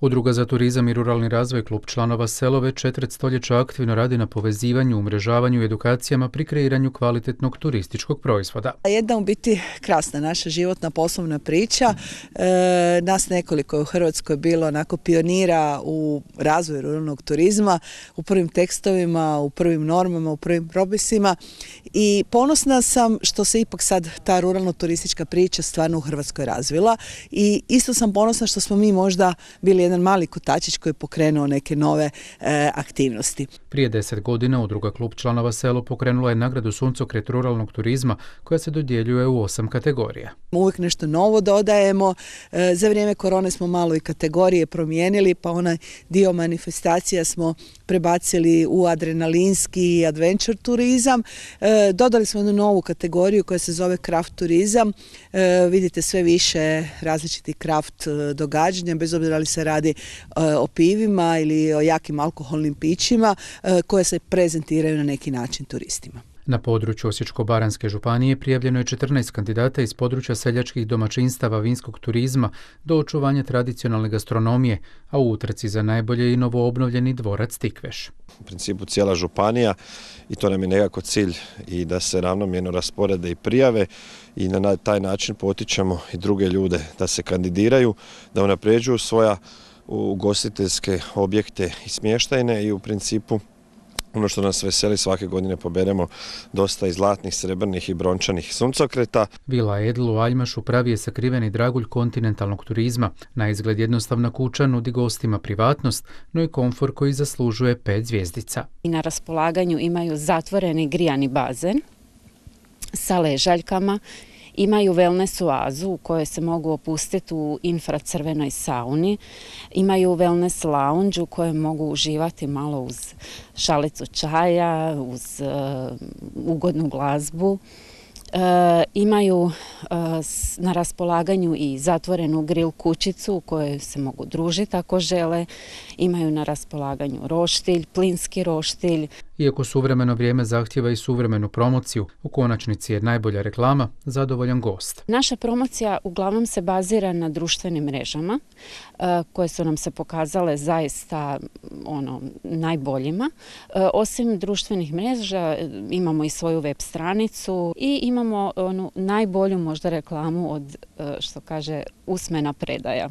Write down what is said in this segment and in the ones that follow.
Udruga za turizam i ruralni razvoj klub članova selove četvrt stoljeća aktivno radi na povezivanju, umrežavanju i edukacijama pri kreiranju kvalitetnog turističkog proizvoda. Jedna u biti krasna naša životna poslovna priča. E, nas nekoliko je u Hrvatskoj bilo onako pionira u razvoju ruralnog turizma, u prvim tekstovima, u prvim normama, u prvim propisima i ponosna sam što se ipak sad ta ruralno-turistička priča stvarno u Hrvatskoj razvila i isto sam ponosna što smo mi možda bili jedan mali kotačić koji je pokrenuo neke nove e, aktivnosti. Prije deset godina udruga klub članova selo pokrenula je nagradu suncokret ruralnog turizma koja se dodjeljuje u osam kategorija. Uvijek nešto novo dodajemo, e, za vrijeme korone smo malo i kategorije promijenili pa onaj dio manifestacija smo prebacili u adrenalinski i adventure turizam. E, E, dodali smo jednu novu kategoriju koja se zove kraft turizam. E, vidite sve više različiti kraft e, događanja, bez obzira li se radi o pivima ili o jakim alkoholnim pićima koje se prezentiraju na neki način turistima. Na području Osječko-baranske županije prijavljeno je 14 kandidata iz područja seljačkih domaćinstava vinskog turizma do očuvanja tradicionalne gastronomije, a u utrci za najbolje i obnovljeni dvorac Tikveš. U principu cijela županija i to nam je nekako cilj i da se ravnomjerno rasporede i prijave i na taj način potičemo i druge ljude da se kandidiraju, da unapređuju svoja ugostiteljske objekte i smještajne i u principu ono što nas veseli svake godine poberemo dosta i zlatnih, srebrnih i brončanih suncokreta. Vila Edlu u Aljmašu pravi je sakriveni dragulj kontinentalnog turizma. Na izgled jednostavna kuća nudi gostima privatnost, no i komfor koji zaslužuje pet zvijezdica. I na raspolaganju imaju zatvoreni grijani bazen sa ležaljkama Imaju wellness oazu u kojoj se mogu opustiti u infracrvenoj sauni. Imaju wellness lounge u kojoj mogu uživati malo uz šalicu čaja, uz eh, ugodnu glazbu. Eh, imaju na raspolaganju i zatvorenu grill kućicu u kojoj se mogu družiti ako žele. Imaju na raspolaganju roštilj, plinski roštilj. Iako suvremeno vrijeme zahtjeva i suvremenu promociju, u konačnici je najbolja reklama zadovoljan gost. Naša promocija uglavnom se bazira na društvenim mrežama e, koje su nam se pokazale zaista ono najboljima. E, osim društvenih mreža e, imamo i svoju web stranicu i imamo onu najbolju možda možda reklamu od, e, što kaže, usmena predaja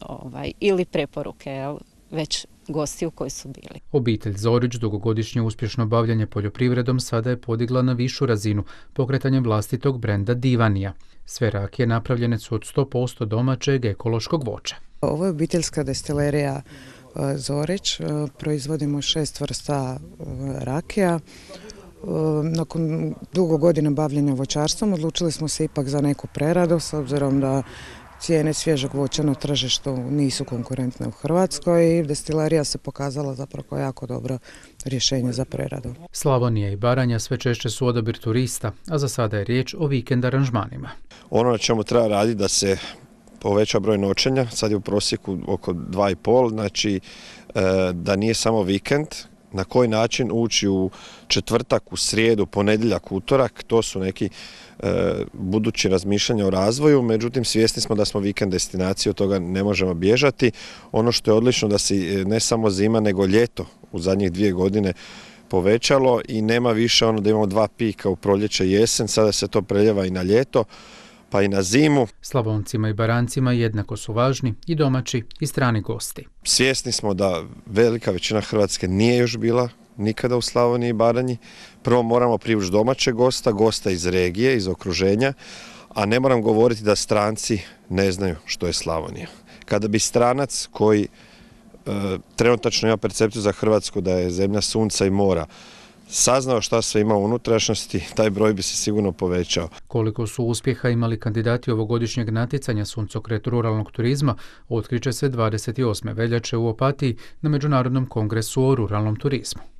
ovaj, ili preporuke, jel? već gostiju koji su bili. Obitelj Zorić dugogodišnje uspješno bavljanje poljoprivredom sada je podigla na višu razinu pokretanjem vlastitog brenda Divanija. Sve rakije napravljene su od 100% domaćeg ekološkog voća. Ovo je obiteljska destilerija e, Zorić. E, proizvodimo šest vrsta rakija Ehm, nakon dugo godina bavljenja voćarstvom odlučili smo se ipak za neku preradu s obzirom da cijene svježeg voća na tržištu nisu konkurentne u Hrvatskoj i destilarija se pokazala zapravo kao jako dobro rješenje za preradu. Slavonija i Baranja sve češće su odabir turista, a za sada je riječ o vikend aranžmanima. Ono na čemu treba raditi da se poveća broj noćenja, sad je u prosjeku oko 2,5, znači eh, da nije samo vikend na koji način ući u četvrtak, u srijedu, ponedjeljak, utorak, to su neki e, budući razmišljanja o razvoju, međutim svjesni smo da smo vikend destinaciju, od toga ne možemo bježati. Ono što je odlično da se ne samo zima nego ljeto u zadnjih dvije godine povećalo i nema više ono da imamo dva pika u proljeće i jesen, sada se to preljeva i na ljeto pa i na zimu. Slavoncima i Barancima jednako su važni i domaći i strani gosti. Svjesni smo da velika većina Hrvatske nije još bila nikada u Slavoniji i Baranji. Prvo moramo privući domaće gosta, gosta iz regije, iz okruženja, a ne moram govoriti da stranci ne znaju što je Slavonija. Kada bi stranac koji e, trenutačno ima percepciju za Hrvatsku da je zemlja sunca i mora, saznao šta se ima u unutrašnjosti, taj broj bi se sigurno povećao. Koliko su uspjeha imali kandidati ovogodišnjeg natjecanja suncokret ruralnog turizma, otkriće se 28. veljače u Opatiji na Međunarodnom kongresu o ruralnom turizmu.